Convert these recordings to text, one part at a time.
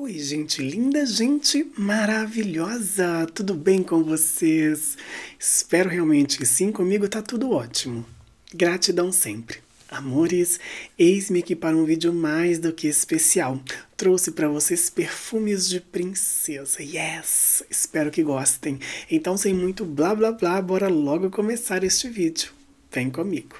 Oi, gente linda, gente maravilhosa! Tudo bem com vocês? Espero realmente que sim, comigo tá tudo ótimo. Gratidão sempre. Amores, eis-me aqui para um vídeo mais do que especial. Trouxe para vocês perfumes de princesa. Yes! Espero que gostem. Então, sem muito blá blá blá, bora logo começar este vídeo. Vem comigo.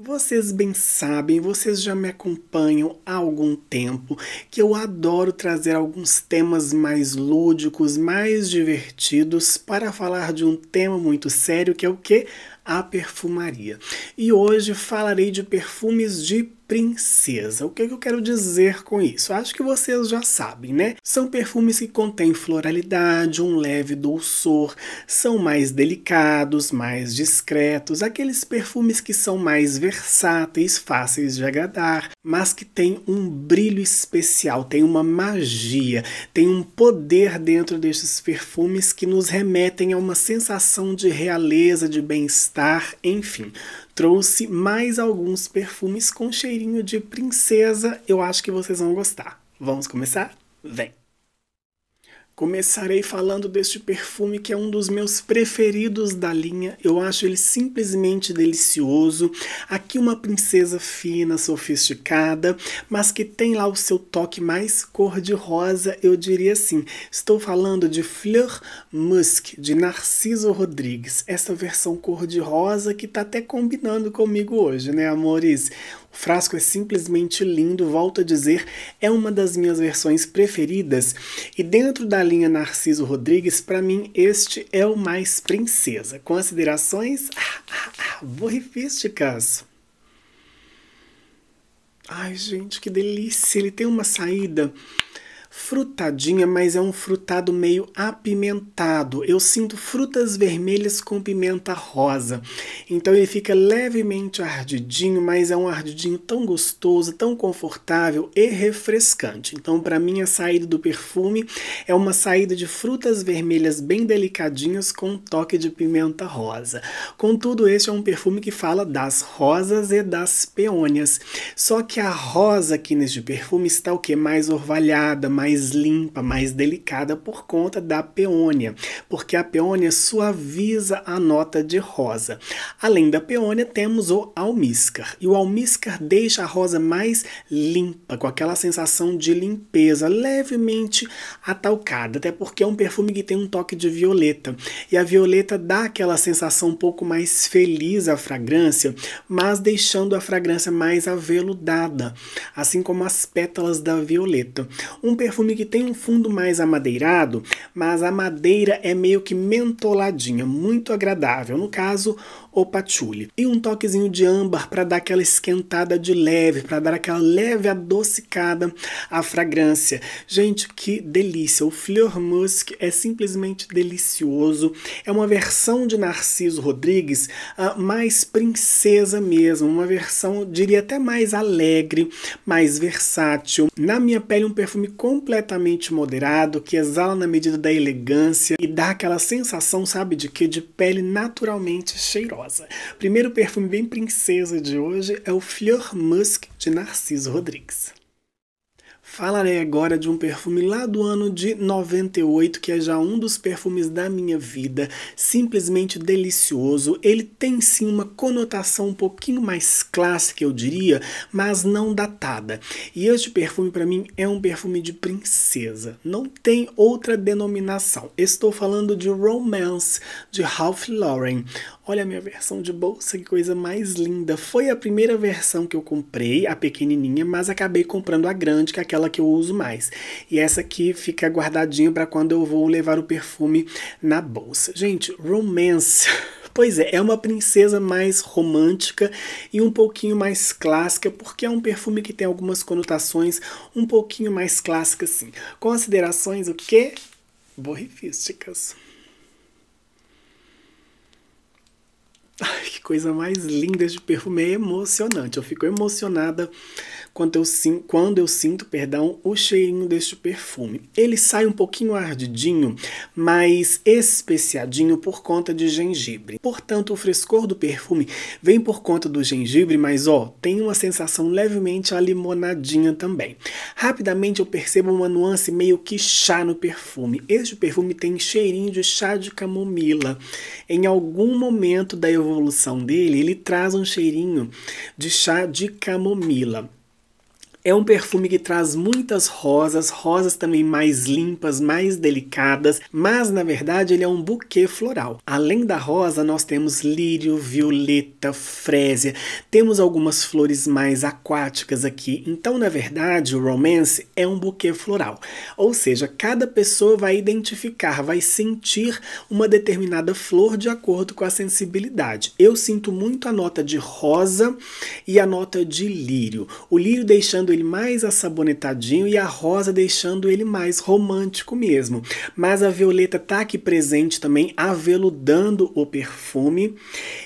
Vocês bem sabem, vocês já me acompanham há algum tempo, que eu adoro trazer alguns temas mais lúdicos, mais divertidos, para falar de um tema muito sério que é o que? A perfumaria. E hoje falarei de perfumes de princesa. O é que, eu quero dizer com isso? Acho que vocês já sabem, né? São perfumes que contêm floralidade, um leve dulçor, são mais delicados, mais discretos, aqueles perfumes que são mais versáteis, fáceis de agradar, mas que têm um brilho especial, tem uma magia, tem um poder dentro desses perfumes que nos remetem a uma sensação de realeza, de bem-estar, enfim trouxe mais alguns perfumes com cheirinho de princesa. Eu acho que vocês vão gostar. Vamos começar? Vem! Começarei falando deste perfume que é um dos meus preferidos da linha. Eu acho ele simplesmente delicioso. Aqui uma princesa fina, sofisticada, mas que tem lá o seu toque mais cor de rosa, eu diria assim. Estou falando de Fleur Musk de Narciso Rodrigues. Essa versão cor de rosa que tá até combinando comigo hoje, né, amores? frasco é simplesmente lindo, volto a dizer, é uma das minhas versões preferidas. E dentro da linha Narciso Rodrigues, para mim, este é o mais princesa. Considerações ah, ah, ah, borrifísticas. Ai, gente, que delícia! Ele tem uma saída frutadinha, mas é um frutado meio apimentado. Eu sinto frutas vermelhas com pimenta rosa. Então ele fica levemente ardidinho, mas é um ardidinho tão gostoso, tão confortável e refrescante. Então para mim a saída do perfume é uma saída de frutas vermelhas bem delicadinhas com um toque de pimenta rosa. Contudo, este é um perfume que fala das rosas e das peônias. Só que a rosa aqui neste perfume está o que mais orvalhada, mais mais limpa, mais delicada por conta da peônia, porque a peônia suaviza a nota de rosa. Além da peônia, temos o almíscar, e o almíscar deixa a rosa mais limpa, com aquela sensação de limpeza, levemente atalcada, até porque é um perfume que tem um toque de violeta, e a violeta dá aquela sensação um pouco mais feliz à fragrância, mas deixando a fragrância mais aveludada, assim como as pétalas da violeta. Um perfume perfume que tem um fundo mais amadeirado, mas a madeira é meio que mentoladinha, muito agradável. No caso, ou patchouli. E um toquezinho de âmbar para dar aquela esquentada de leve, para dar aquela leve adocicada à fragrância. Gente, que delícia! O Fleur Musk é simplesmente delicioso. É uma versão de Narciso Rodrigues uh, mais princesa mesmo, uma versão, diria até mais alegre, mais versátil. Na minha pele, um perfume completamente moderado, que exala na medida da elegância e dá aquela sensação, sabe, de que de pele naturalmente cheirosa. Primeiro perfume bem princesa de hoje é o Fleur Musk de Narciso Rodrigues. Falarei agora de um perfume lá do ano de 98, que é já um dos perfumes da minha vida, simplesmente delicioso. Ele tem sim uma conotação um pouquinho mais clássica, eu diria, mas não datada. E este perfume para mim é um perfume de princesa, não tem outra denominação. Estou falando de Romance de Ralph Lauren, Olha a minha versão de bolsa, que coisa mais linda. Foi a primeira versão que eu comprei, a pequenininha, mas acabei comprando a grande, que é aquela que eu uso mais. E essa aqui fica guardadinha para quando eu vou levar o perfume na bolsa. Gente, romance. Pois é, é uma princesa mais romântica e um pouquinho mais clássica, porque é um perfume que tem algumas conotações um pouquinho mais clássicas, sim. Considerações o quê? Borrifísticas. Ai, que coisa mais linda de perfume, é emocionante. Eu fico emocionada quando eu, quando eu sinto, perdão, o cheirinho deste perfume. Ele sai um pouquinho ardidinho, mas especiadinho por conta de gengibre. Portanto, o frescor do perfume vem por conta do gengibre, mas ó, tem uma sensação levemente alimonadinha também. Rapidamente eu percebo uma nuance meio que chá no perfume. Este perfume tem cheirinho de chá de camomila. Em algum momento da evolução evolução dele, ele traz um cheirinho de chá de camomila. É um perfume que traz muitas rosas, rosas também mais limpas, mais delicadas, mas na verdade ele é um buquê floral. Além da rosa, nós temos lírio, violeta, frésia, temos algumas flores mais aquáticas aqui. Então, na verdade, o romance é um buquê floral. Ou seja, cada pessoa vai identificar, vai sentir uma determinada flor de acordo com a sensibilidade. Eu sinto muito a nota de rosa e a nota de lírio. O lírio deixando deixando ele mais assabonetadinho e a rosa deixando ele mais romântico mesmo. Mas a violeta tá aqui presente também, aveludando o perfume.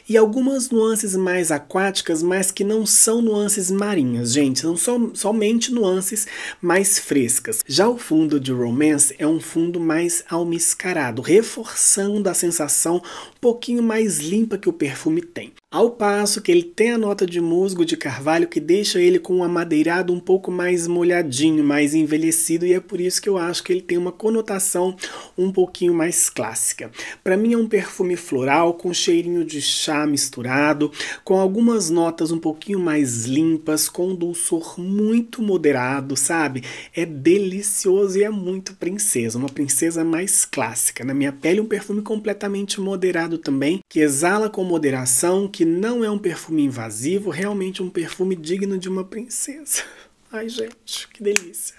E algumas nuances mais aquáticas, mas que não são nuances marinhas, gente. São som, somente nuances mais frescas. Já o fundo de Romance é um fundo mais almiscarado, reforçando a sensação um pouquinho mais limpa que o perfume tem. Ao passo que ele tem a nota de musgo de carvalho que deixa ele com um amadeirado um pouco mais molhadinho, mais envelhecido, e é por isso que eu acho que ele tem uma conotação um pouquinho mais clássica. Para mim é um perfume floral com cheirinho de chá misturado, com algumas notas um pouquinho mais limpas, com um dulçor muito moderado, sabe? É delicioso e é muito princesa, uma princesa mais clássica. Na minha pele um perfume completamente moderado também, que exala com moderação, que que não é um perfume invasivo, realmente um perfume digno de uma princesa. Ai, gente, que delícia!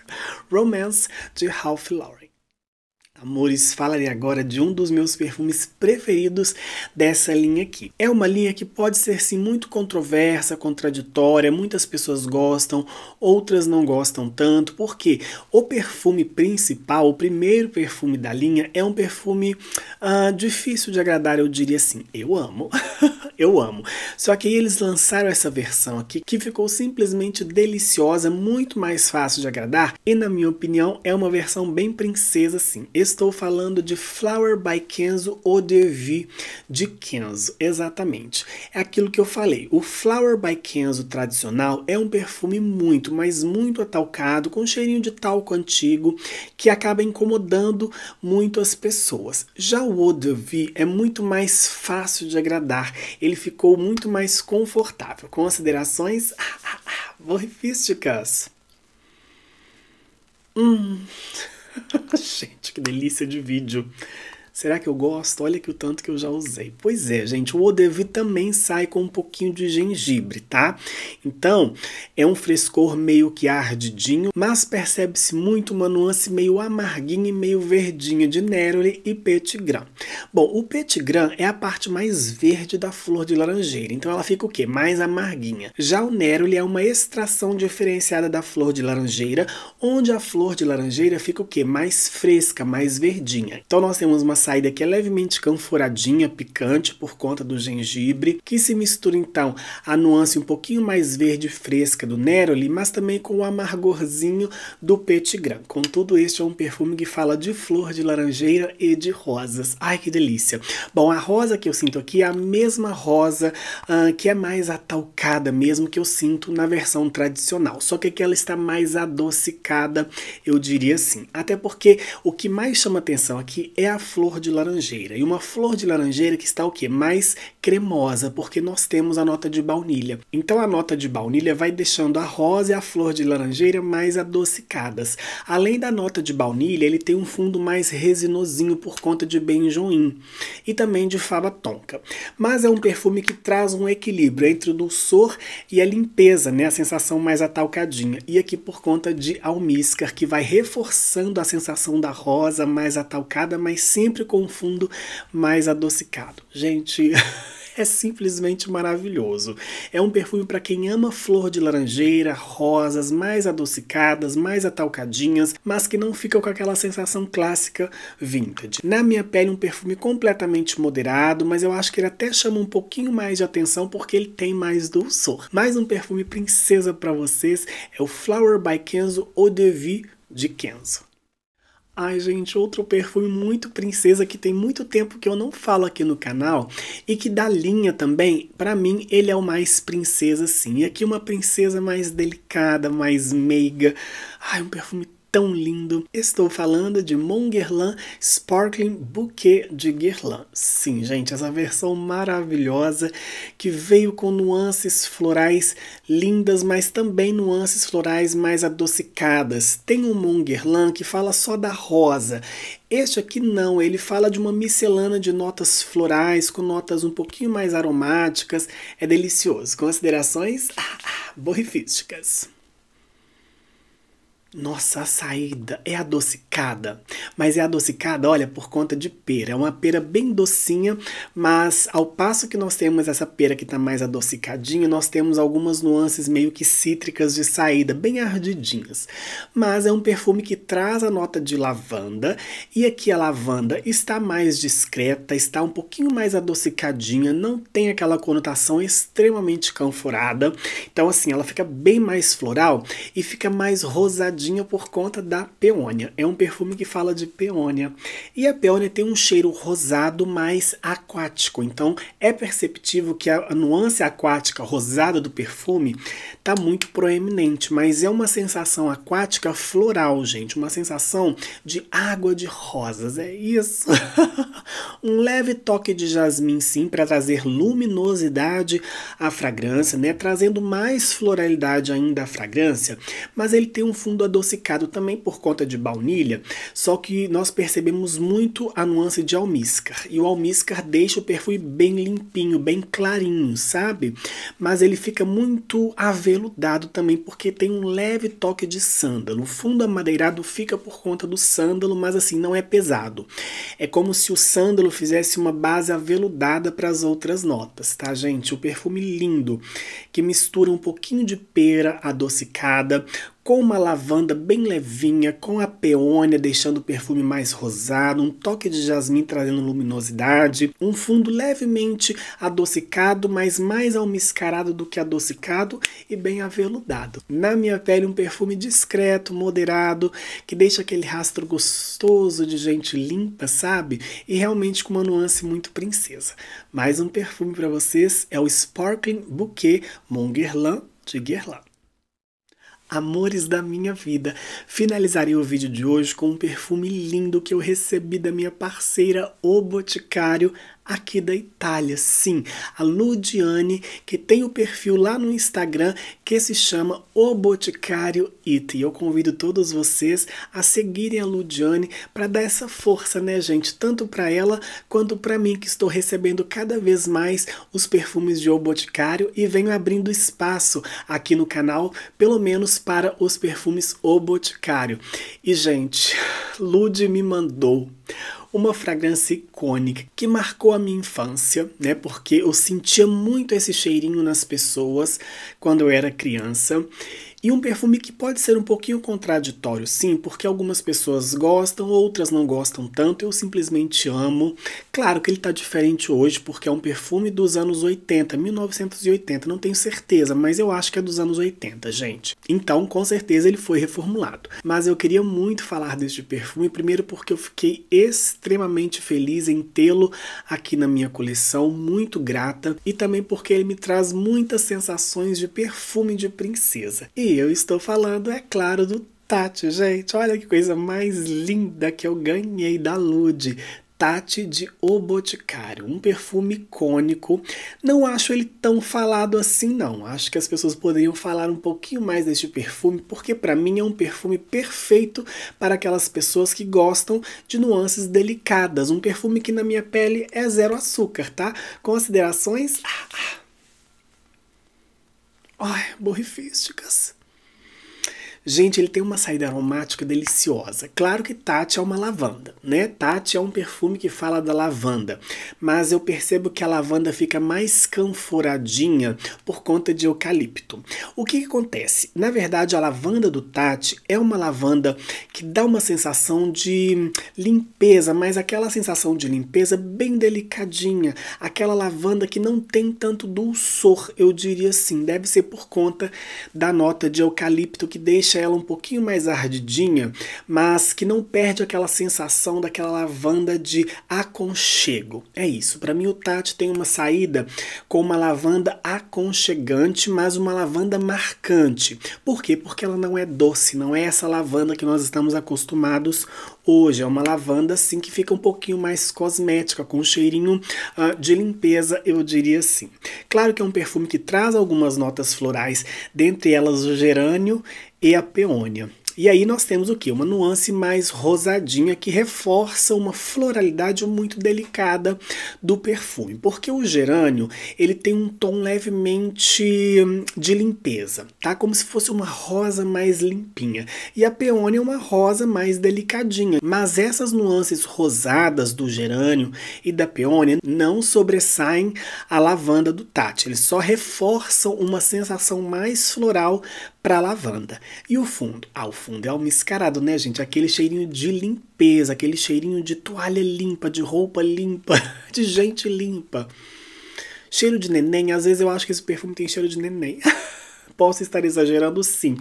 Romance de Ralph Lauren. Amores, falarei agora de um dos meus perfumes preferidos dessa linha aqui. É uma linha que pode ser sim muito controversa, contraditória, muitas pessoas gostam, outras não gostam tanto, porque o perfume principal, o primeiro perfume da linha, é um perfume uh, difícil de agradar, eu diria assim. Eu amo, eu amo. Só que eles lançaram essa versão aqui que ficou simplesmente deliciosa, muito mais fácil de agradar e, na minha opinião, é uma versão bem princesa, sim. Esse estou falando de Flower by Kenzo ou de Vie de Kenzo, exatamente. É aquilo que eu falei. O Flower by Kenzo tradicional é um perfume muito, mas muito atalcado, com cheirinho de talco antigo, que acaba incomodando muito as pessoas. Já o Eau de Vie é muito mais fácil de agradar. Ele ficou muito mais confortável. Considerações ah, ah, ah Hum. Gente que delícia de vídeo. Será que eu gosto? Olha que o tanto que eu já usei. Pois é, gente, o Vie também sai com um pouquinho de gengibre, tá? Então, é um frescor meio que ardidinho, mas percebe-se muito uma nuance meio amarguinha e meio verdinha de Neroli e Petit Grand. Bom, o Petit Grand é a parte mais verde da flor de laranjeira, então ela fica o quê? Mais amarguinha. Já o Neroli é uma extração diferenciada da flor de laranjeira, onde a flor de laranjeira fica o quê? Mais fresca, mais verdinha. Então nós temos uma saída que é levemente canfuradinha, picante por conta do gengibre, que se mistura então a nuance um pouquinho mais verde fresca do Neroli, mas também com o amargorzinho do Petit Grand. Contudo, este é um perfume que fala de flor de laranjeira e de rosas. Ai, que delícia! Bom, a rosa que eu sinto aqui é a mesma rosa uh, que é mais atalcada mesmo que eu sinto na versão tradicional, só que aqui ela está mais adocicada, eu diria assim. Até porque o que mais chama atenção aqui é a flor flor de laranjeira. E uma flor de laranjeira que está o quê? Mais cremosa, porque nós temos a nota de baunilha. Então a nota de baunilha vai deixando a rosa e a flor de laranjeira mais adocicadas. Além da nota de baunilha, ele tem um fundo mais resinosinho por conta de benjoim e também de fava tonka. Mas é um perfume que traz um equilíbrio entre o doçor e a limpeza, né? A sensação mais atalcadinha. E aqui por conta de almíscar, que vai reforçando a sensação da rosa mais atalcada, mas sempre sempre com um fundo mais adocicado. Gente, é simplesmente maravilhoso. É um perfume para quem ama flor de laranjeira, rosas mais adocicadas, mais atalcadinhas, mas que não fica com aquela sensação clássica vintage. Na minha pele, um perfume completamente moderado, mas eu acho que ele até chama um pouquinho mais de atenção porque ele tem mais dulçor. Mais um perfume princesa para vocês é o Flower by Kenzo Eau de Vie de Kenzo. Ai, gente, outro perfume muito princesa que tem muito tempo que eu não falo aqui no canal e que dá linha também. Para mim, ele é o mais princesa, sim. E aqui uma princesa mais delicada, mais meiga. Ai, um perfume tão lindo. Estou falando de Monguerlan Sparkling Bouquet de Guerlain. Sim, gente, essa versão maravilhosa que veio com nuances florais lindas, mas também nuances florais mais adocicadas. Tem um Monguerlan que fala só da rosa. Este aqui não, ele fala de uma miscelânea de notas florais com notas um pouquinho mais aromáticas. É delicioso. Considerações? Ah, ah, borrifísticas. Nossa, a saída é adocicada, mas é adocicada, olha, por conta de pera. É uma pera bem docinha, mas ao passo que nós temos essa pera que está mais adocicadinha, nós temos algumas nuances meio que cítricas de saída, bem ardidinhas. Mas é um perfume que traz a nota de lavanda, e aqui a lavanda está mais discreta, está um pouquinho mais adocicadinha, não tem aquela conotação extremamente canforada. Então, assim, ela fica bem mais floral e fica mais rosadinha por conta da peônia. É um perfume que fala de peônia. E a peônia tem um cheiro rosado mais aquático. Então é perceptível que a nuance aquática rosada do perfume está muito proeminente, mas é uma sensação aquática floral, gente. Uma sensação de água de rosas. É isso. um leve toque de jasmim, sim, para trazer luminosidade à fragrância, né? Trazendo mais floralidade ainda à fragrância, mas ele tem um fundo adocicado também por conta de baunilha, só que nós percebemos muito a nuance de almíscar. E o almíscar deixa o perfume bem limpinho, bem clarinho, sabe? Mas ele fica muito aveludado também, porque tem um leve toque de sândalo. O fundo amadeirado fica por conta do sândalo, mas assim, não é pesado. É como se o sândalo fizesse uma base aveludada para as outras notas, tá, gente? O perfume lindo, que mistura um pouquinho de pera adocicada com uma lavanda bem levinha, com a peônia deixando o perfume mais rosado, um toque de jasmim trazendo luminosidade, um fundo levemente adocicado, mas mais almiscarado do que adocicado e bem aveludado. Na minha pele, um perfume discreto, moderado, que deixa aquele rastro gostoso de gente limpa, sabe? E realmente com uma nuance muito princesa. Mais um perfume para vocês é o Sparkling Bouquet Mon Guerlain de Guerlain amores da minha vida. Finalizarei o vídeo de hoje com um perfume lindo que eu recebi da minha parceira O Boticário, aqui da Itália, sim, a Ludiane, que tem o perfil lá no Instagram que se chama O Boticário It. E eu convido todos vocês a seguirem a Ludiane para dar essa força, né, gente? Tanto para ela quanto para mim, que estou recebendo cada vez mais os perfumes de O Boticário e venho abrindo espaço aqui no canal, pelo menos para os perfumes O Boticário. E, gente, Lud me mandou uma fragrância icônica que marcou a minha infância, né? Porque eu sentia muito esse cheirinho nas pessoas quando eu era criança. E um perfume que pode ser um pouquinho contraditório, sim, porque algumas pessoas gostam, outras não gostam tanto, eu simplesmente amo. Claro que ele está diferente hoje, porque é um perfume dos anos 80, 1980, não tenho certeza, mas eu acho que é dos anos 80, gente. Então, com certeza ele foi reformulado. Mas eu queria muito falar deste perfume, primeiro porque eu fiquei extremamente feliz em tê-lo aqui na minha coleção, muito grata, e também porque ele me traz muitas sensações de perfume de princesa. E eu estou falando, é claro, do Tati, gente. Olha que coisa mais linda que eu ganhei da Lude. Tati de O Boticário, um perfume icônico. Não acho ele tão falado assim, não. Acho que as pessoas poderiam falar um pouquinho mais deste perfume, porque para mim é um perfume perfeito para aquelas pessoas que gostam de nuances delicadas. Um perfume que na minha pele é zero açúcar, tá? Considerações? Ah, ah. Ai, borrifísticas. Gente, ele tem uma saída aromática deliciosa. Claro que Tati é uma lavanda, né? Tati é um perfume que fala da lavanda, mas eu percebo que a lavanda fica mais canforadinha por conta de eucalipto. O que, que acontece? Na verdade, a lavanda do Tati é uma lavanda que dá uma sensação de limpeza, mas aquela sensação de limpeza bem delicadinha, aquela lavanda que não tem tanto dulçor, eu diria assim. Deve ser por conta da nota de eucalipto que deixa deixa ela um pouquinho mais ardidinha, mas que não perde aquela sensação daquela lavanda de aconchego. É isso. Para mim, o Tati tem uma saída com uma lavanda aconchegante, mas uma lavanda marcante. Por quê? Porque ela não é doce, não é essa lavanda que nós estamos acostumados hoje. É uma lavanda, assim, que fica um pouquinho mais cosmética, com um cheirinho uh, de limpeza, eu diria assim. Claro que é um perfume que traz algumas notas florais, dentre elas o gerânio e a peônia. E aí nós temos o que? Uma nuance mais rosadinha que reforça uma floralidade muito delicada do perfume, porque o gerânio ele tem um tom levemente hum, de limpeza, tá? Como se fosse uma rosa mais limpinha. E a peônia é uma rosa mais delicadinha, mas essas nuances rosadas do gerânio e da peônia não sobressaem a lavanda do Tati, eles só reforçam uma sensação mais floral para a lavanda. E o fundo, ao fundo. É almiscarado, né, gente? Aquele cheirinho de limpeza, aquele cheirinho de toalha limpa, de roupa limpa, de gente limpa. Cheiro de neném, às vezes eu acho que esse perfume tem cheiro de neném. Posso estar exagerando, sim,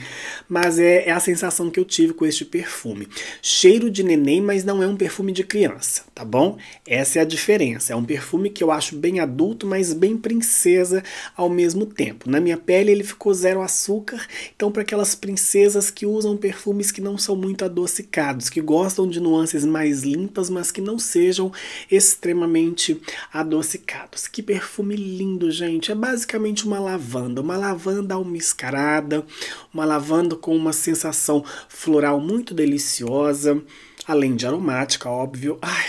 mas é, é, a sensação que eu tive com este perfume. Cheiro de neném, mas não é um perfume de criança, tá bom? Essa é a diferença. É um perfume que eu acho bem adulto, mas bem princesa ao mesmo tempo. Na minha pele ele ficou zero açúcar, então para aquelas princesas que usam perfumes que não são muito adocicados, que gostam de nuances mais limpas, mas que não sejam extremamente adocicados. Que perfume lindo, gente! É basicamente uma lavanda, uma lavanda ao escarada, uma lavanda com uma sensação floral muito deliciosa, além de aromática, óbvio. Ai,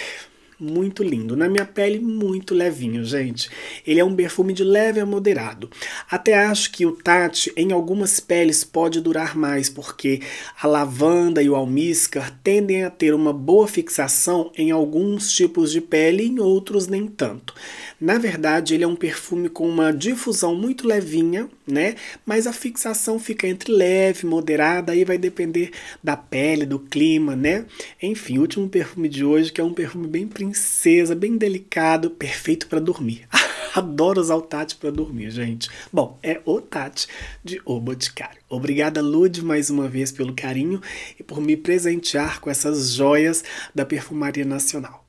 muito lindo. Na minha pele, muito levinho, gente. Ele é um perfume de leve a moderado. Até acho que o Tati, em algumas peles, pode durar mais, porque a lavanda e o almíscar tendem a ter uma boa fixação em alguns tipos de pele, em outros nem tanto. Na verdade, ele é um perfume com uma difusão muito levinha, né? Mas a fixação fica entre leve, moderada, aí vai depender da pele, do clima, né? Enfim, o último perfume de hoje, que é um perfume bem principal princesa, bem delicado, perfeito para dormir. Adoro usar o Tati para dormir, gente. Bom, é o Tati de O Boticário. Obrigada, Lud, mais uma vez pelo carinho e por me presentear com essas joias da Perfumaria Nacional.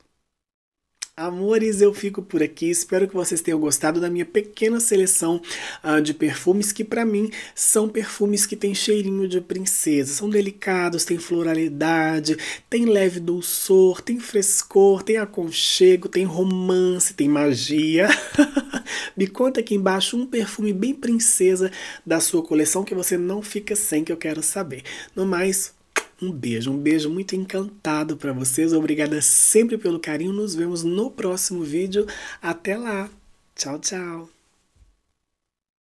Amores, eu fico por aqui. Espero que vocês tenham gostado da minha pequena seleção uh, de perfumes, que para mim são perfumes que têm cheirinho de princesa. São delicados, têm floralidade, têm leve dulçor, têm frescor, têm aconchego, têm romance, têm magia. Me conta aqui embaixo um perfume bem princesa da sua coleção que você não fica sem, que eu quero saber. No mais, um beijo, um beijo muito encantado para vocês. Obrigada sempre pelo carinho. Nos vemos no próximo vídeo. Até lá. Tchau, tchau.